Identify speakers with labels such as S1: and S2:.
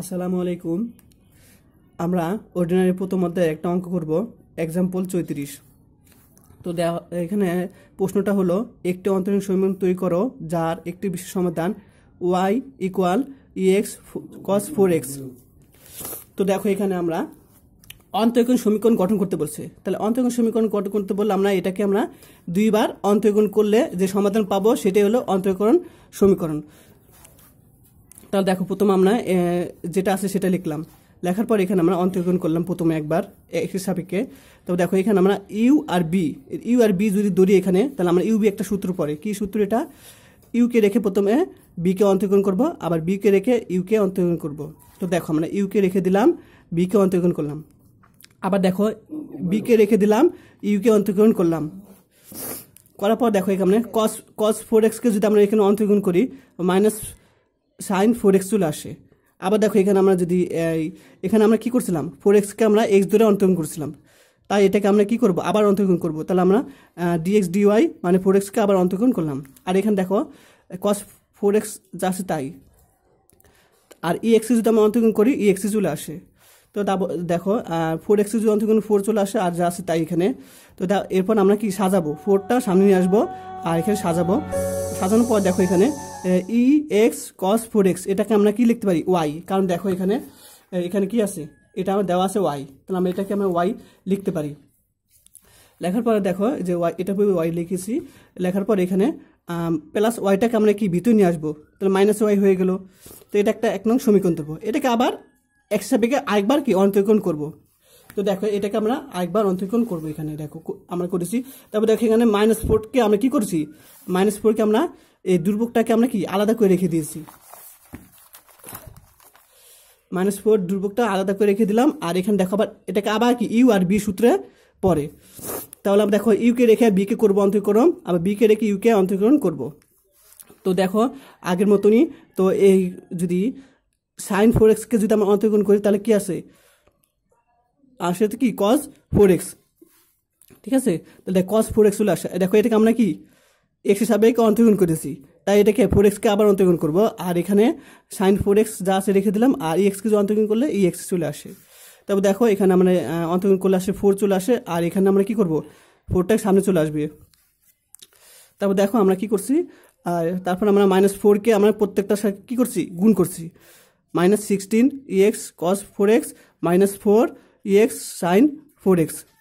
S1: আসসালামু আলাইকুম আমরা অর্ডিনারি প্রথম অধ্যায় একটা অঙ্ক করব এক্সাম্পল চৈত্রিশ তো দেওয়া এখানে প্রশ্নটা হলো একটি অন্তরীণ সমীকরণ তৈরি করো যার একটি বিশেষ সমাধান Y equal E X cos four X তো দেখো এখানে আমরা অন্তঃকোণ সমীকরণ গঠন করতে বলছে তাহলে অন্তঃকোণ সমীকরণ গঠন করতে বললে আমরা এটাকে আমরা দুইবার অন্তঃকোণ করলে যে সমাধান পাবো সেটাই হলো অন্তঃকরণ সমীকরণ তাহলে দেখো প্রথম আমরা যেটা আছে সেটা লিখলাম লেখার পর এখানে আমরা অন্তর্গ্রহণ করলাম প্রথমে একবার এক্স সাপেক্ষে তবে দেখো এখানে আমরা U R B U R B যদি ধরি এখানে তাহলে আমরা ইউ বি একটা সূত্র পড়ে কি সূত্র এটা ইউকে রেখে প্রথমে বিকে অন্তর্গণ করব আবার বিকে রেখে ইউকে অন্তর্গ্রহণ করব তো দেখো আমরা ইউকে রেখে দিলাম বিকে অন্তর্গ্রহণ করলাম আবার দেখো বিকে রেখে দিলাম ইউকে অন্তর্গ্রহণ করলাম করার পর দেখো এখানে কস কস ফোর এক্সকে যদি আমরা এখানে অন্তর্গ্রহণ করি মাইনাস সাইন ফোর এক্স চলে আসে আবার দেখো এখানে আমরা যদি এখানে আমরা কি করছিলাম ফোর এক্সকে আমরা এক্স দূরে অন্তর্গণ করছিলাম তাই এটাকে আমরা কি করব আবার অন্তর্গণ করব তাহলে আমরা ডিএক্স ডিওয়াই মানে ফোর এক্সকে আবার অন্তর্গণ করলাম আর এখানে দেখো কস ফোর এক্স যাচ্ছে তাই আর ই e এক্সে যদি আমরা অন্তর্গণ করি ই e এক্সে চলে আসে তো তারপর দেখো ফোর এক্সে যদি অন্তর্গণ ফোর চলে আসে আর যা আছে তাই এখানে তো এরপর আমরা কি সাজাবো ফোরটা সামনে নিয়ে আসবো আর এখানে সাজাবো সাজানোর পর দেখো এখানে E X cos four X এটাকে আমরা কি লিখতে পারি ওয়াই কারণ দেখো এখানে এখানে কি আছে এটা আমার দেওয়া আছে ওয়াই তাহলে আমরা এটাকে আমরা ওয়াই লিখতে পারি লেখার পরে দেখো যে ওয়াই এটা পুরো ওয়াই লিখেছি লেখার পর এখানে প্লাস ওয়াইটাকে আমরা কি ভিতরে নিয়ে আসবো তাহলে মাইনাস ওয়াই হয়ে গেল তো এটা একটা এক নং সমীকরণ ধরবো এটাকে আবার এক সাপেক্ষে আরেকবার কি অন্তর্করণ করব তো দেখো এটাকে আমরা আরেকবার অন্তর্করণ করবো এখানে দেখো আমরা করেছি তারপর দেখো এখানে মাইনাস ফোরকে আমরা কি করেছি মাইনাস ফোরকে আমরা এই দুর্ভোগটাকে আমরা কি আলাদা করে রেখে দিয়েছি মাইনাস ফোর দুর্ভোগটা আলাদা করে রেখে দিলাম আর এখানে দেখো আবার এটাকে আবার কি ইউ আর বি সূত্রে পরে তাহলে আমরা দেখো ইউকে রেখে বিকে করবো অন্তর্করণ আবার বিকে রেখে ইউকে অন্তর্করণ করব তো দেখো আগের মতনই তো এই যদি সাইন ফোর এক্সকে যদি আমরা অন্তর্করণ করি তাহলে কি আসে আসে তো কি কজ ফোর এক্স ঠিক আছে তাহলে কজ ফোর এক্স চলে আসে দেখো এটাকে আমরা কি এক্সের হিসাবে অন্তর্গ্রহণ করেছি তাই এটাকে ফোর এক্সকে আবার অন্তর্গ্রহণ করবো আর এখানে সাইন ফোর এক্স যা আছে রেখে দিলাম আর ই e এক্সকে অন্তর্গ্রহণ করলে ই e এক্স চলে আসে তারপর দেখো এখানে মানে, আমরা অন্তর্গ্রহণ করলে আসে ফোর চলে আসে আর এখানে আমরা কি করব ফোরটা সামনে চলে আসবে তারপর দেখো আমরা কি করছি আর তারপর আমরা মাইনাস ফোরকে আমরা প্রত্যেকটা কী করছি গুণ করছি minus sixteen E X cos four X minus four E X sine four x